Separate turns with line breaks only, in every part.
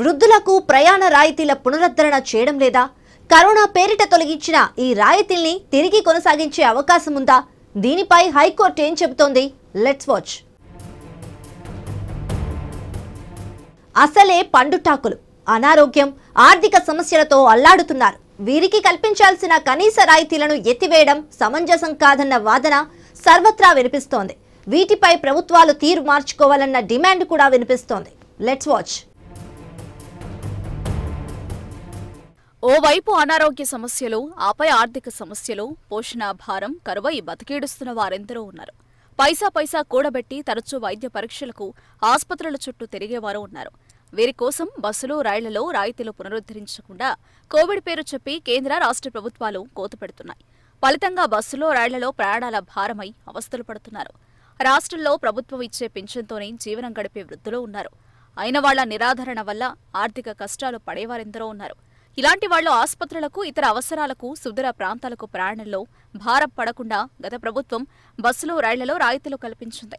వృద్ధులకు ప్రయాణ రాయితీల పునరుద్ధరణ చేయడం లేదా కరోనా పేరిట తొలగించిన ఈ రాయితీల్ని తిరిగి కొనసాగించే అవకాశం ఉందా దీనిపై హైకోర్టు ఏం చెబుతోంది లెట్స్ వాచ్ అసలే పండుటాకులు అనారోగ్యం ఆర్థిక సమస్యలతో అల్లాడుతున్నారు వీరికి కల్పించాల్సిన కనీస రాయితీలను ఎత్తివేయడం సమంజసం కాదన్న వాదన సర్వత్రా వినిపిస్తోంది వీటిపై ప్రభుత్వాలు తీరు మార్చుకోవాలన్న డిమాండ్ కూడా వినిపిస్తోంది లెట్స్ వాచ్
ఓవైపు అనారోగ్య సమస్యలు ఆపై ఆర్థిక సమస్యలు పోషణ భారం కరువై బతికేడుస్తున్న వారెందరో ఉన్నారు పైసా పైసా కూడబెట్టి తరచూ వైద్య పరీక్షలకు ఆసుపత్రుల చుట్టూ తిరిగేవారు ఉన్నారు వీరి కోసం బస్సులు రైళ్లలో రాయితీలు పునరుద్ధరించకుండా కోవిడ్ పేరు చెప్పి కేంద్ర రాష్ట్ర ప్రభుత్వాలు కోతపెడుతున్నాయి ఫలితంగా బస్సులో రైళ్లలో ప్రయాణాల భారమై అవస్థలు పడుతున్నారు రాష్ట్రంలో ప్రభుత్వం ఇచ్చే పింఛన్తోనే జీవనం గడిపే వృద్ధులు ఉన్నారు అయిన వాళ్ల నిరాధరణ వల్ల ఆర్థిక కష్టాలు పడేవారెందరో ఉన్నారు ఇలాంటి వాళ్లు ఆసుపత్రులకు ఇతర అవసరాలకు సుదూర ప్రాంతాలకు ప్రయాణంలో భారం పడకుండా గత ప్రభుత్వం బస్సులు రైళ్లలో రాయితీలు కల్పించింది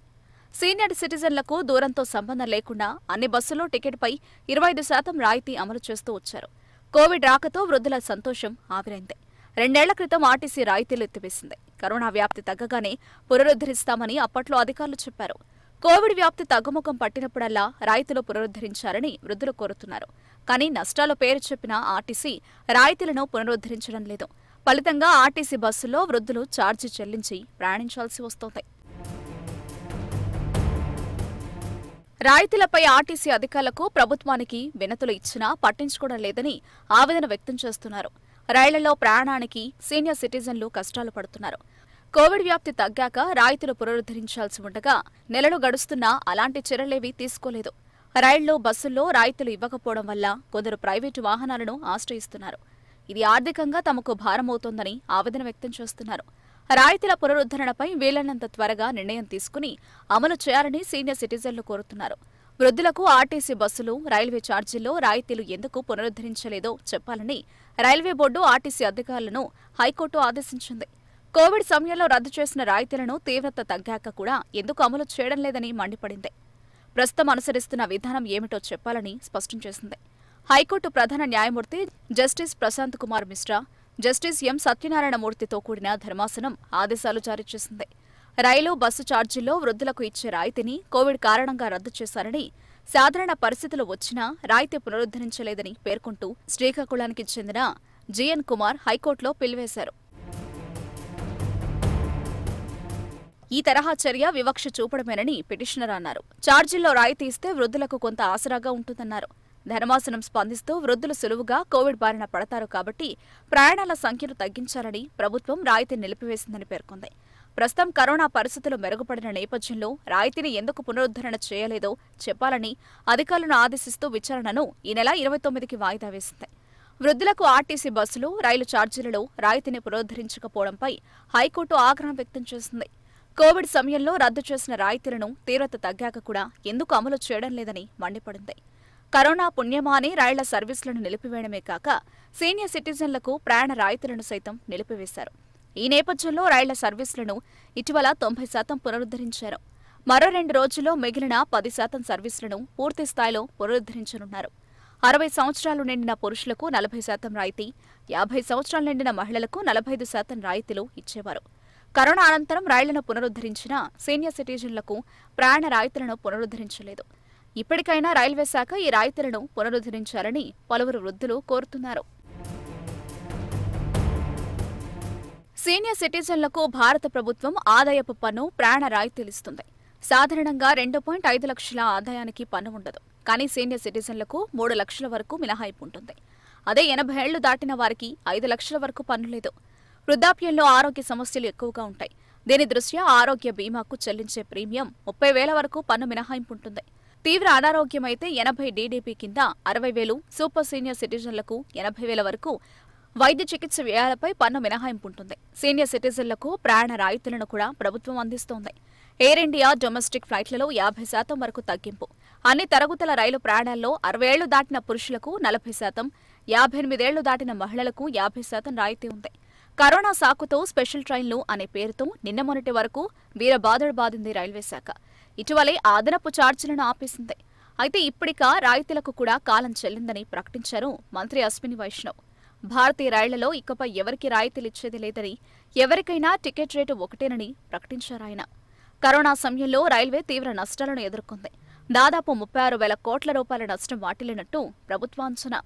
సీనియర్ సిటిజన్లకు దూరంతో సంబంధం లేకుండా అన్ని బస్సుల్లో టికెట్పై ఇరవై ఐదు శాతం రాయితీ అమలు చేస్తూ వచ్చారు కోవిడ్ రాకతో వృద్ధుల సంతోషం ఆవిరైంది రెండేళ్ల క్రితం ఆర్టీసీ రాయితీలు ఎత్తివేసింది కరోనా వ్యాప్తి తగ్గగానే పునరుద్ధరిస్తామని అప్పట్లో అధికారులు చెప్పారు కోవిడ్ వ్యాప్తి తగ్గుముఖం పట్టినప్పుడల్లా రాయితీలు పునరుద్ధరించాలని వృద్ధులు కోరుతున్నారు కానీ నష్టాల పేరు చెప్పిన ఆర్టీసీ రాయితీలను పునరుద్ధరించడం లేదు ఫలితంగా ఆర్టీసీ బస్సుల్లో వృద్ధులు ఛార్జీ చెల్లించి ప్రయాణించాల్సి వస్తోంది రాయితీలపై ఆర్టీసీ అధికారులకు ప్రభుత్వానికి వినతులు ఇచ్చినా పట్టించుకోవడం లేదని ఆవేదన వ్యక్తం చేస్తున్నారు రైళ్లలో ప్రయాణానికి సీనియర్ సిటిజన్లు కష్టాలు పడుతున్నారు కోవిడ్ వ్యాప్తి తగ్గాక రాయితులు పునరుద్ధరించాల్సి ఉండగా నెలలు గడుస్తున్నా అలాంటి చర్యలేవీ తీసుకోలేదు రైళ్లు బస్సుల్లో రాయితులు ఇవ్వకపోవడం వల్ల కొందరు ప్రైవేటు వాహనాలను ఆశ్రయిస్తున్నారు ఇది ఆర్థికంగా తమకు భారమవుతోందని ఆవేదన వ్యక్తం చేస్తున్నారు రాయితీల పునరుద్ధరణపై వీలైనంత త్వరగా నిర్ణయం తీసుకుని అమలు చేయాలని సీనియర్ సిటిజన్లు కోరుతున్నారు వృద్ధులకు ఆర్టీసీ బస్సులు రైల్వే ఛార్జీల్లో రాయితీలు ఎందుకు పునరుద్ధరించలేదో చెప్పాలని రైల్వే బోర్డు ఆర్టీసీ అధికారులను హైకోర్టు ఆదేశించింది కోవిడ్ సమయంలో రద్దు చేసిన రాయితీలను తీవ్రత తగ్గాక కూడా ఎందుకు అమలు చేయడం లేదని మండిపడింది ప్రస్తుతం అనుసరిస్తున్న విధానం ఏమిటో చెప్పాలని స్పష్టం చేసింది హైకోర్టు ప్రధాన న్యాయమూర్తి justice Prashant Kumar Mishra justice M సత్యనారాయణమూర్తితో కూడిన ధర్మాసనం ఆదేశాలు జారీ చేసింది రైలు బస్సు ఛార్జీల్లో వృద్ధులకు ఇచ్చే రాయితీని కోవిడ్ కారణంగా రద్దు చేశారని సాధారణ పరిస్థితులు వచ్చినా రాయితీ పునరుద్ధరించలేదని పేర్కొంటూ శ్రీకాకుళానికి చెందిన జిఎన్ కుమార్ హైకోర్టులో పిలివేశారు ఈ తరహా చర్య వివక్ష చూపడమేనని పిటిషనర్ అన్నారు ఛార్జీల్లో రాయితీ ఇస్తే వృద్ధులకు కొంత ఆసరాగా ఉంటుందన్నారు ధర్మాసనం స్పందిస్తూ వృద్ధులు సులువుగా కోవిడ్ బారిన పడతారు కాబట్టి ప్రయాణాల సంఖ్యను తగ్గించాలని ప్రభుత్వం రాయితీ నిలిపివేసిందని పేర్కొంది ప్రస్తుతం కరోనా పరిస్థితులు మెరుగుపడిన నేపథ్యంలో రాయితీని ఎందుకు పునరుద్ధరణ చేయలేదో చెప్పాలని అధికారులను ఆదేశిస్తూ విచారణను ఈ నెల ఇరవై తొమ్మిదికి వాయిదా వేసింది వృద్ధులకు ఆర్టీసీ బస్సులు రైలు ఛార్జీలలో రాయితీని పునరుద్ధరించకపోవడంపై హైకోర్టు ఆగ్రహం వ్యక్తం చేసింది కోవిడ్ సమయంలో రద్దు చేసిన రాయితీలను తీవ్రత తగ్గాక కూడా ఎందుకు అమలు చేయడం లేదని మండిపడింది కరోనా పుణ్యమాని అని రైళ్ల సర్వీసులను నిలిపివేయడమే కాక సీనియర్ సిటిజన్లకు ప్రయాణ రాయితీలను సైతం నిలిపివేశారు ఈ నేపథ్యంలో రైళ్ల సర్వీసులను ఇటీవల తొంభై శాతం పునరుద్ధరించారు మరో రెండు రోజుల్లో మిగిలిన పది శాతం సర్వీసులను పూర్తి స్థాయిలో పునరుద్ధరించనున్నారు అరవై సంవత్సరాలు నిండిన పురుషులకు నలభై శాతం రాయితీ యాభై సంవత్సరాలు నిండిన మహిళలకు నలభై శాతం రాయితీలు ఇచ్చేవారు కరోనా అనంతరం రైళ్లను పునరుద్ధరించిన సీనియర్ సిటిజన్లకు ప్రయాణ రాయితీలను పునరుద్ధరించలేదు ఇప్పటికైనా రైల్వే శాఖ ఈ రాయితీలను పునరుద్ధరించాలని పలువురు వృద్ధులు కోరుతున్నారు సీనియర్ సిటిజన్లకు భారత ప్రభుత్వం ఆదాయపు పన్ను ప్రయాణ రాయితీలిస్తుంది సాధారణంగా రెండు పాయింట్ ఐదు లక్షల ఆదాయానికి పన్ను ఉండదు కానీ సీనియర్ సిటిజన్లకు మూడు లక్షల వరకు మినహాయింపు ఉంటుంది అదే ఎనభై ఏళ్లు దాటిన వారికి ఐదు లక్షల వరకు పన్ను లేదు వృద్ధాప్యంలో ఆరోగ్య సమస్యలు ఎక్కువగా ఉంటాయి దీని దృష్ట్యా ఆరోగ్య బీమాకు చెల్లించే ప్రీమియం ముప్పై వేల వరకు పన్ను మినహాయింపు ఉంటుంది తీవ్ర అనారోగ్యమైతే ఎనభై డీడీపీ కింద అరవై వేలు సూపర్ సీనియర్ సిటిజన్లకు ఎనభై వేల వరకు వైద్య చికిత్స వ్యయాలపై పన్ను మినహాయింపు ఉంటుంది సీనియర్ సిటిజన్లకు ప్రయాణ రాయితీలను కూడా ప్రభుత్వం అందిస్తోంది ఎయిర్ ఇండియా డొమెస్టిక్ ఫ్లైట్లలో యాభై శాతం వరకు తగ్గింపు అన్ని తరగతుల రైలు ప్రయాణాల్లో అరవై ఏళ్లు దాటిన పురుషులకు నలభై శాతం యాభై ఎనిమిదేళ్లు దాటిన మహిళలకు యాభై శాతం రాయితీ ఉంది కరోనా సాకుతో స్పెషల్ ట్రైన్లు అనే పేరుతో నిన్న మొన్నటి వరకు వీర బాధడు బాధింది రైల్వే శాఖ ఇటీవలే అదనపు ఛార్జీలను ఆపేసింది అయితే ఇప్పటిక రాయితీలకు కూడా కాలం చెల్లిందని ప్రకటించారు మంత్రి అశ్విని వైష్ణవ్ భారతీయ రైళ్లలో ఇకపై ఎవరికి రాయితీలు ఇచ్చేది లేదని ఎవరికైనా టికెట్ రేటు ఒకటేనని ప్రకటించారాయన కరోనా సమయంలో రైల్వే తీవ్ర నష్టాలను ఎదుర్కొంది దాదాపు ముప్పై ఆరు వేల కోట్ల రూపాయల నష్టం వాటిల్లినట్టు ప్రభుత్వాంచనా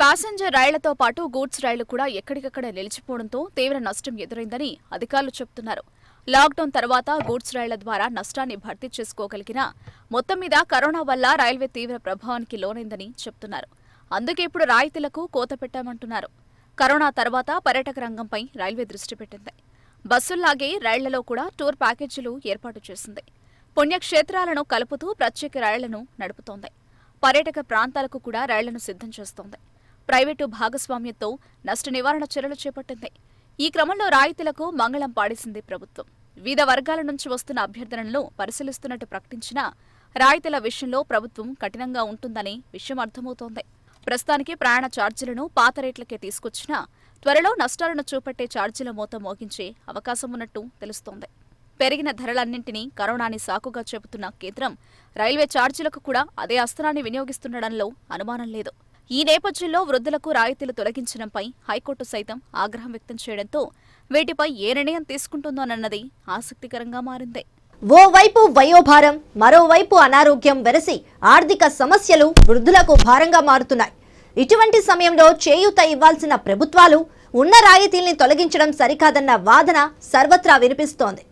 ప్యాసింజర్ రైళ్లతో పాటు గూడ్స్ రైళ్లు కూడా ఎక్కడికక్కడ నిలిచిపోవడంతో తీవ్ర నష్టం ఎదురైందని అధికారులు చెబుతున్నారు లాక్డౌన్ తర్వాత గూడ్స్ రైళ్ల ద్వారా నష్టాన్ని భర్తీ చేసుకోగలిగిన మొత్తం మీద కరోనా వల్ల రైల్వే తీవ్ర ప్రభావానికి లోనైందని చెబుతున్నారు అందుకే ఇప్పుడు రాయితీలకు కోత పెట్టామంటున్నారు కరోనా తర్వాత పర్యాటక రంగంపై రైల్వే దృష్టి పెట్టింది బస్సుల్లాగే రైళ్లలో కూడా టూర్ ప్యాకేజీలు ఏర్పాటు చేసింది పుణ్యక్షేత్రాలను కలుపుతూ ప్రత్యేక రైళ్లను నడుపుతోంది పర్యాటక ప్రాంతాలకు కూడా రైళ్లను సిద్ధం చేస్తోంది ప్రైవేటు భాగస్వామ్యంతో నష్ట నివారణ చర్యలు చేపట్టింది ఈ క్రమంలో రాయితీలకు మంగళం పాడేసింది ప్రభుత్వం వివిధ వర్గాల నుంచి వస్తున్న అభ్యర్థనలను పరిశీలిస్తున్నట్టు ప్రకటించినా రాయితీల విషయంలో ప్రభుత్వం కఠినంగా ఉంటుందనే విషయం అర్థమవుతోంది ప్రస్తుతానికి ప్రయాణ ఛార్జీలను పాత రేట్లకే తీసుకొచ్చినా త్వరలో నష్టాలను చూపెట్టే ఛార్జీల మూత మోగించే అవకాశం ఉన్నట్టు తెలుస్తోంది పెరిగిన ధరలన్నింటినీ కరోనాని సాకుగా చెబుతున్న కేంద్రం రైల్వే ఛార్జీలకు కూడా అదే అస్త్రాన్ని వినియోగిస్తుండడంలో అనుమానం లేదు ఈ నేపథ్యంలో వృద్ధులకు రాయితీలు తొలగించడంపై హైకోర్టు సైతం ఆగ్రహం వ్యక్తం చేయడంతో వీటిపై ఏ నిర్ణయం తీసుకుంటుందోనన్నది ఆసక్తికరంగా మారింది
ఓవైపు వయోభారం మరోవైపు అనారోగ్యం వెరసి ఆర్థిక సమస్యలు వృద్ధులకు భారంగా మారుతున్నాయి ఇటువంటి సమయంలో చేయూత ఇవ్వాల్సిన ప్రభుత్వాలు ఉన్న రాయితీల్ని తొలగించడం సరికాదన్న వాదన సర్వత్రా వినిపిస్తోంది